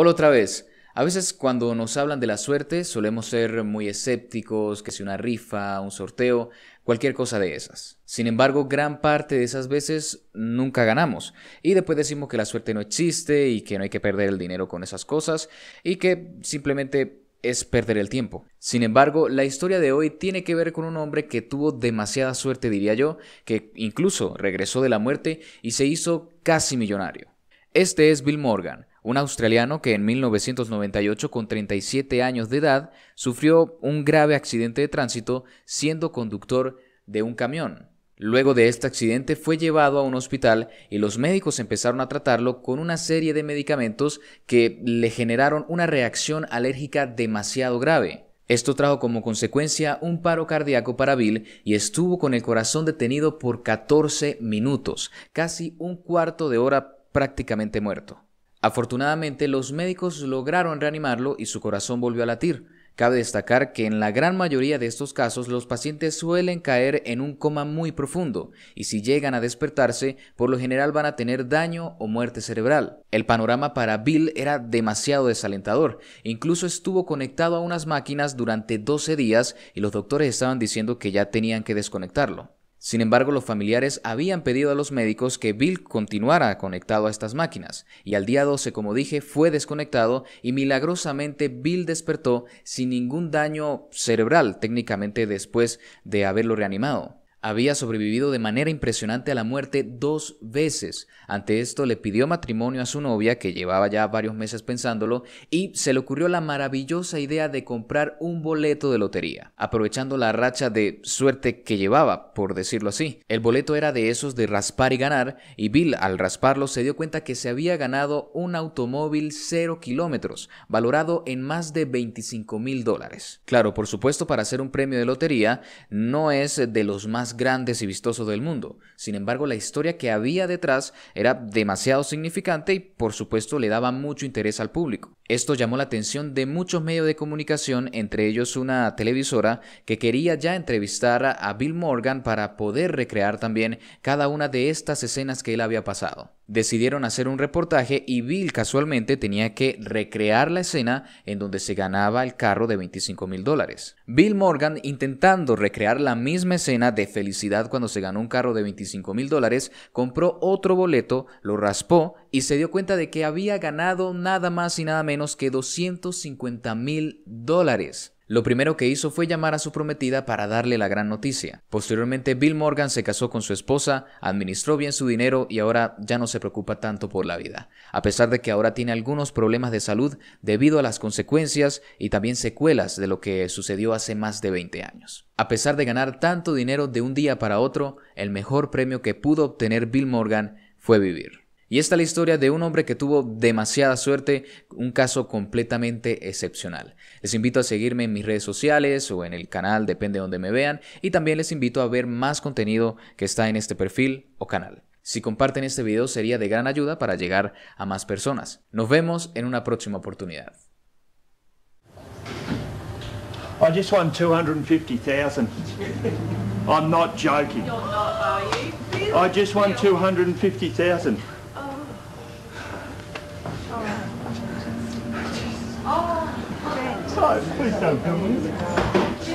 Hola otra vez. A veces cuando nos hablan de la suerte solemos ser muy escépticos, que sea una rifa, un sorteo, cualquier cosa de esas. Sin embargo, gran parte de esas veces nunca ganamos y después decimos que la suerte no existe y que no hay que perder el dinero con esas cosas y que simplemente es perder el tiempo. Sin embargo, la historia de hoy tiene que ver con un hombre que tuvo demasiada suerte, diría yo, que incluso regresó de la muerte y se hizo casi millonario. Este es Bill Morgan, un australiano que en 1998, con 37 años de edad, sufrió un grave accidente de tránsito siendo conductor de un camión. Luego de este accidente fue llevado a un hospital y los médicos empezaron a tratarlo con una serie de medicamentos que le generaron una reacción alérgica demasiado grave. Esto trajo como consecuencia un paro cardíaco para Bill y estuvo con el corazón detenido por 14 minutos, casi un cuarto de hora prácticamente muerto. Afortunadamente, los médicos lograron reanimarlo y su corazón volvió a latir. Cabe destacar que en la gran mayoría de estos casos los pacientes suelen caer en un coma muy profundo y si llegan a despertarse por lo general van a tener daño o muerte cerebral. El panorama para Bill era demasiado desalentador, incluso estuvo conectado a unas máquinas durante 12 días y los doctores estaban diciendo que ya tenían que desconectarlo. Sin embargo, los familiares habían pedido a los médicos que Bill continuara conectado a estas máquinas, y al día 12, como dije, fue desconectado y milagrosamente Bill despertó sin ningún daño cerebral técnicamente después de haberlo reanimado había sobrevivido de manera impresionante a la muerte dos veces. Ante esto le pidió matrimonio a su novia, que llevaba ya varios meses pensándolo, y se le ocurrió la maravillosa idea de comprar un boleto de lotería, aprovechando la racha de suerte que llevaba, por decirlo así. El boleto era de esos de raspar y ganar, y Bill al rasparlo se dio cuenta que se había ganado un automóvil cero kilómetros, valorado en más de 25 mil dólares. Claro, por supuesto, para hacer un premio de lotería no es de los más grandes y vistosos del mundo. Sin embargo, la historia que había detrás era demasiado significante y por supuesto le daba mucho interés al público. Esto llamó la atención de muchos medios de comunicación, entre ellos una televisora que quería ya entrevistar a Bill Morgan para poder recrear también cada una de estas escenas que él había pasado. Decidieron hacer un reportaje y Bill casualmente tenía que recrear la escena en donde se ganaba el carro de 25 mil dólares. Bill Morgan intentando recrear la misma escena de felicidad cuando se ganó un carro de 25 mil dólares, compró otro boleto, lo raspó y se dio cuenta de que había ganado nada más y nada menos que 250 mil dólares. Lo primero que hizo fue llamar a su prometida para darle la gran noticia. Posteriormente, Bill Morgan se casó con su esposa, administró bien su dinero y ahora ya no se preocupa tanto por la vida, a pesar de que ahora tiene algunos problemas de salud debido a las consecuencias y también secuelas de lo que sucedió hace más de 20 años. A pesar de ganar tanto dinero de un día para otro, el mejor premio que pudo obtener Bill Morgan fue vivir. Y esta es la historia de un hombre que tuvo demasiada suerte, un caso completamente excepcional. Les invito a seguirme en mis redes sociales o en el canal, depende de donde me vean, y también les invito a ver más contenido que está en este perfil o canal. Si comparten este video sería de gran ayuda para llegar a más personas. Nos vemos en una próxima oportunidad. time. Please don't come in.